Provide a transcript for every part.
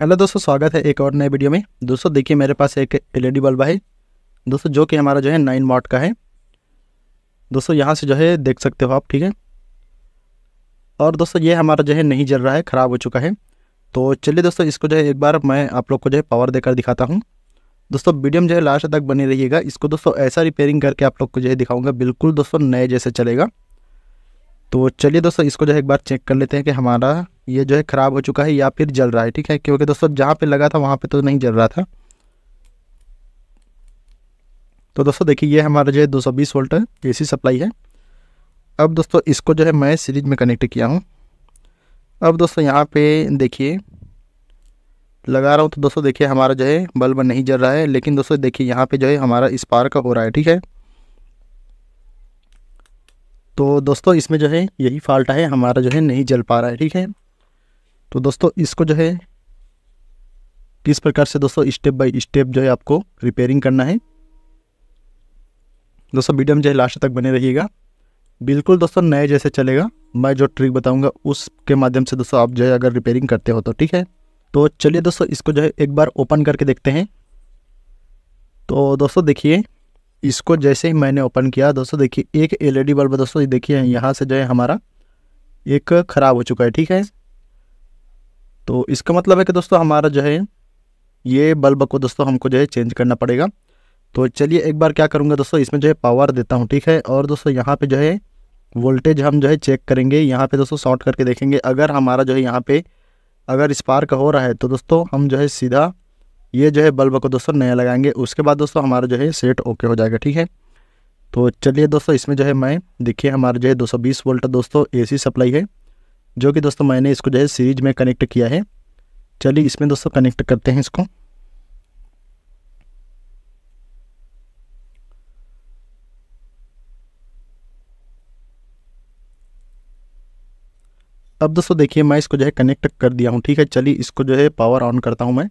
hello दोस्तों स्वागत है एक और नए वीडियो में दोस्तों देखिए मेरे पास एक एलईडी बल्ब है दोस्तों जो कि हमारा जो है नाइन वाट का है दोस्तों यहाँ से जो है देख सकते हो आप ठीक है और दोस्तों ये हमारा जो है नहीं जल रहा है ख़राब हो चुका है तो चलिए दोस्तों इसको जो है एक बार मैं आप लोग को जो है पावर देकर दिखाता हूँ दोस्तों वीडियो में जो है लास्ट तक बनी रहिएगा इसको दोस्तों ऐसा रिपेयरिंग करके आप लोग को जो है दिखाऊँगा बिल्कुल दोस्तों नए जैसे चलेगा तो चलिए दोस्तों इसको जो है एक बार चेक कर लेते हैं कि हमारा ये जो है ख़राब हो चुका है या फिर जल रहा है ठीक है क्योंकि दोस्तों जहाँ पे लगा था वहाँ पे तो नहीं जल रहा था तो दोस्तों देखिए ये हमारा जो है 220 सौ बीस वोल्ट ए सप्लाई है अब दोस्तों इसको जो है मैं सीरीज में कनेक्ट किया हूँ अब दोस्तों यहाँ पे देखिए लगा रहा हूँ तो दोस्तों देखिए हमारा जो है बल्ब नहीं जल रहा है लेकिन दोस्तों देखिए यहाँ पे जो है हमारा स्पार्क हो रहा है ठीक है तो दोस्तों इसमें जो है यही फाल्ट है हमारा जो है नहीं जल पा रहा है ठीक है तो दोस्तों इसको जो है किस प्रकार से दोस्तों स्टेप बाय स्टेप जो है आपको रिपेयरिंग करना है दोस्तों वीडियो में जो है लास्ट तक बने रहिएगा बिल्कुल दोस्तों नए जैसे चलेगा मैं जो ट्रिक बताऊंगा उसके माध्यम से दोस्तों आप जो है अगर रिपेयरिंग करते हो तो ठीक है तो चलिए दोस्तों इसको जो है एक बार ओपन करके देखते हैं तो दोस्तों देखिए इसको जैसे ही मैंने ओपन किया दोस्तों देखिए एक एलईडी बल्ब दोस्तों देखिए यहाँ से जो है हमारा एक ख़राब हो चुका है ठीक है तो इसका मतलब है कि दोस्तों हमारा जो है ये बल्ब को दोस्तों हमको जो है चेंज करना पड़ेगा तो चलिए एक बार क्या करूँगा दोस्तों इसमें जो है पावर देता हूँ ठीक है और दोस्तों यहाँ पर जो है वोल्टेज हम जो है चेक करेंगे यहाँ पर दोस्तों शॉर्ट करके देखेंगे अगर हमारा जो है यहाँ पर अगर स्पार्क हो रहा है तो दोस्तों हम जो है सीधा ये जो है बल्ब को दोस्तों नया लगाएंगे उसके बाद दोस्तों हमारा जो है सेट ओके हो जाएगा ठीक है तो चलिए दोस्तों इसमें जो है मैं देखिए हमारा जो है 220 वोल्ट दोस्तों एसी सप्लाई है जो कि दोस्तों मैंने इसको जो है सीरीज में कनेक्ट किया है चलिए इसमें दोस्तों कनेक्ट करते हैं इसको अब दोस्तों देखिए मैं इसको जो है कनेक्ट कर दिया हूँ ठीक है चलिए इसको जो है पावर ऑन करता हूँ मैं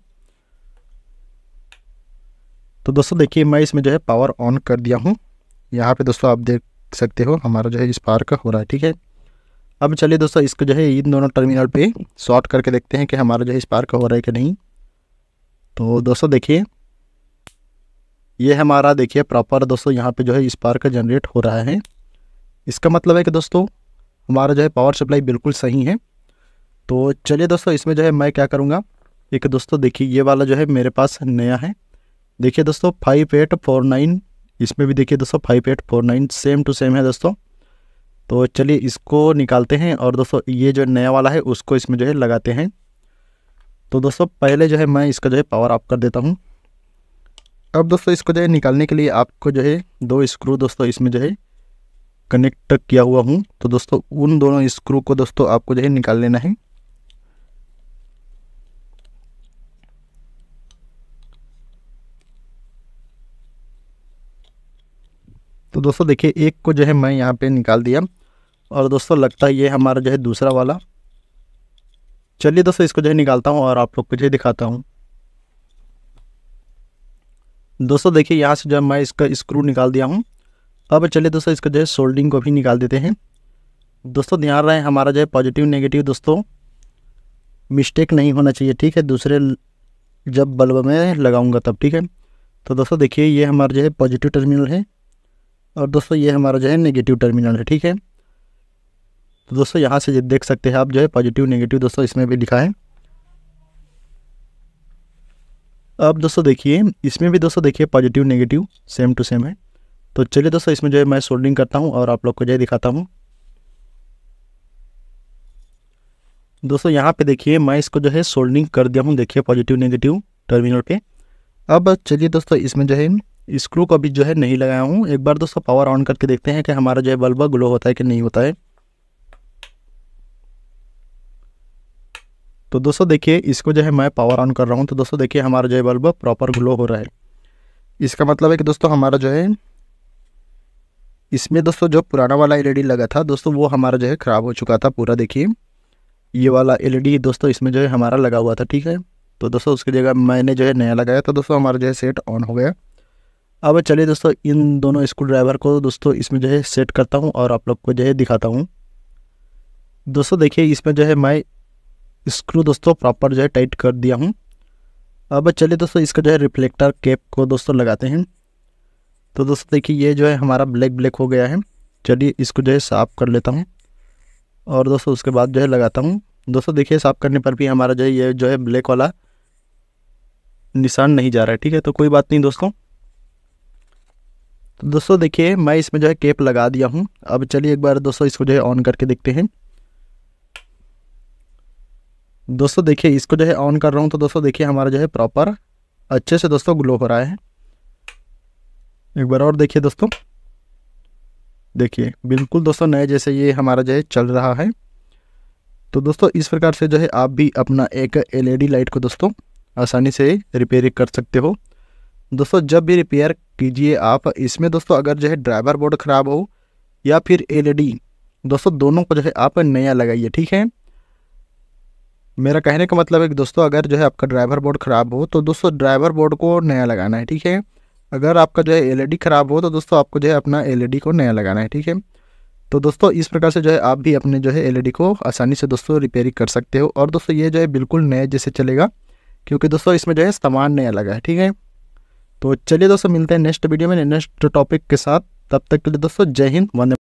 तो दोस्तों देखिए मैं इसमें जो है पावर ऑन कर दिया हूँ यहाँ पे दोस्तों आप देख सकते हो हमारा जो है इस पार्क हो रहा है ठीक है अब चलिए दोस्तों इसको जो है इन दोनों टर्मिनल पे शॉर्ट करके देखते हैं कि हमारा जो है स्पार्क हो रहा है कि नहीं तो दोस्तों देखिए ये हमारा देखिए प्रॉपर दोस्तों यहाँ पे जो है स्पार्क जनरेट हो रहा है इसका मतलब है कि दोस्तों हमारा जो है पावर सप्लाई बिल्कुल सही है तो चलिए दोस्तों इसमें जो है मैं क्या करूँगा एक दोस्तों देखिए ये वाला जो है मेरे पास नया है देखिए दोस्तों फाइव एट फोर नाइन इसमें भी देखिए दोस्तों five eight four nine same to same है दोस्तों तो चलिए इसको निकालते हैं और दोस्तों ये जो नया वाला है उसको इसमें जो है लगाते हैं तो दोस्तों पहले जो है मैं इसका जो है पावर ऑफ कर देता हूँ अब दोस्तों इसको जो है निकालने के लिए आपको जो है दो स्क्रू दोस्तों इसमें जो है कनेक्ट किया हुआ हूँ तो दोस्तों उन दोनों स्क्रू को दोस्तों आपको जो है निकाल लेना है तो दोस्तों देखिए एक को जो है मैं यहाँ पे निकाल दिया और दोस्तों लगता है ये हमारा जो है दूसरा वाला चलिए दोस्तों इसको जो है निकालता हूँ और आप लोग को जो है दिखाता हूँ दोस्तों देखिए यहाँ से जो मैं इसका स्क्रू निकाल दिया हूँ अब चलिए दोस्तों इसका जो है सोल्डिंग को भी निकाल देते हैं दोस्तों ध्यान रहे हमारा जो है पॉजिटिव नेगेटिव दोस्तों मिस्टेक नहीं होना चाहिए ठीक है दूसरे जब बल्ब में लगाऊंगा तब ठीक है तो दोस्तों देखिए ये हमारा जो है पॉजिटिव टर्मिनल है और दोस्तों ये हमारा जो है नेगेटिव टर्मिनल है ठीक है तो दोस्तों यहाँ से देख सकते हैं आप जो है पॉजिटिव नेगेटिव दोस्तों इसमें भी लिखा है अब दोस्तों देखिए इसमें भी दोस्तों देखिए positive negative same to same है तो चलिए दोस्तों इसमें जो है मैं सोल्डिंग करता हूँ और आप लोग को जो है दिखाता हूँ दोस्तों यहाँ पे देखिए मैं इसको जो है सोल्डिंग कर दिया हूँ देखिए पॉजिटिव नेगेटिव टर्मिनल पे अब चलिए दोस्तों इसमें जो है स्क्रू को अभी जो है नहीं लगाया हूँ एक बार दोस्तों पावर ऑन करके देखते हैं कि हमारा जो है बल्ब ग्लो होता है कि नहीं होता है तो दोस्तों देखिए इसको जो है मैं पावर ऑन कर रहा हूँ तो दोस्तों देखिए हमारा जो है बल्ब प्रॉपर ग्लो हो रहा है इसका मतलब है कि दोस्तों हमारा जो है इसमें दोस्तों जो पुराना वाला एलईडी लगा था दोस्तों वो हमारा जो है ख़राब हो चुका था पूरा देखिए ये वाला एलईडी दोस्तों इसमें जो है हमारा लगा हुआ था ठीक है तो दोस्तों उसकी जगह मैंने जो है नया लगाया तो दोस्तों हमारा जो है सेट ऑन हो गया अब चलिए दोस्तों इन दोनों स्क्रू ड्राइवर को दोस्तों इसमें जो है सेट करता हूँ और आप लोग को जो है दिखाता हूँ दोस्तों देखिए इसमें जो है मैं स्क्रू दोस्तों प्रॉपर जो है टाइट कर दिया हूँ अब चलिए दोस्तों इसका जो है रिफ्लेक्टर कैप को दोस्तों लगाते हैं तो दोस्तों देखिए ये जो है हमारा ब्लैक ब्लैक हो गया है चलिए इसको जो है साफ़ कर लेता हूँ और दोस्तों उसके बाद जो है लगाता हूँ दोस्तों देखिए साफ़ करने पर भी हमारा जो है ये जो है ब्लैक वाला निशान नहीं जा रहा है ठीक है तो कोई बात नहीं दोस्तों तो दोस्तों देखिए मैं इसमें जो है केप लगा दिया हूँ अब चलिए एक बार दोस्तों इसको जो है ऑन करके देखते हैं दोस्तों देखिए इसको जो है ऑन कर रहा हूँ तो दोस्तों देखिए हमारा जो है प्रॉपर अच्छे से दोस्तों ग्लो हो रहा है एक बार और देखिए दोस्तों देखिए बिल्कुल दोस्तों नए जैसे ये हमारा जो है चल रहा है तो दोस्तों इस प्रकार से जो है आप भी अपना एक एलईडी लाइट e को दोस्तों आसानी से रिपेयर कर सकते हो दोस्तों जब भी रिपेयर कीजिए आप इसमें दोस्तों अगर जो है ड्राइवर बोर्ड ख़राब हो या फिर एलईडी e दोस्तों दोनों को जो है आप नया लगाइए ठीक है मेरा कहने का मतलब है कि दोस्तों अगर जो है आपका ड्राइवर बोर्ड ख़राब हो तो दोस्तों ड्राइवर बोर्ड को नया लगाना है ठीक है अगर आपका जो है एलईडी e ख़राब हो तो दोस्तों आपको जो है अपना एलईडी e को नया लगाना है ठीक है तो दोस्तों इस प्रकार से जो है आप भी अपने जो है एल e को आसानी से दोस्तों रिपेयरिंग कर सकते हो और दोस्तों ये जो है बिल्कुल नए जैसे चलेगा क्योंकि दोस्तों इसमें जो है सामान नया लगा है ठीक है तो चलिए दोस्तों मिलते हैं नेक्स्ट वीडियो में नेक्स्ट टॉपिक के साथ तब तक के लिए दोस्तों जय हिंद वंदे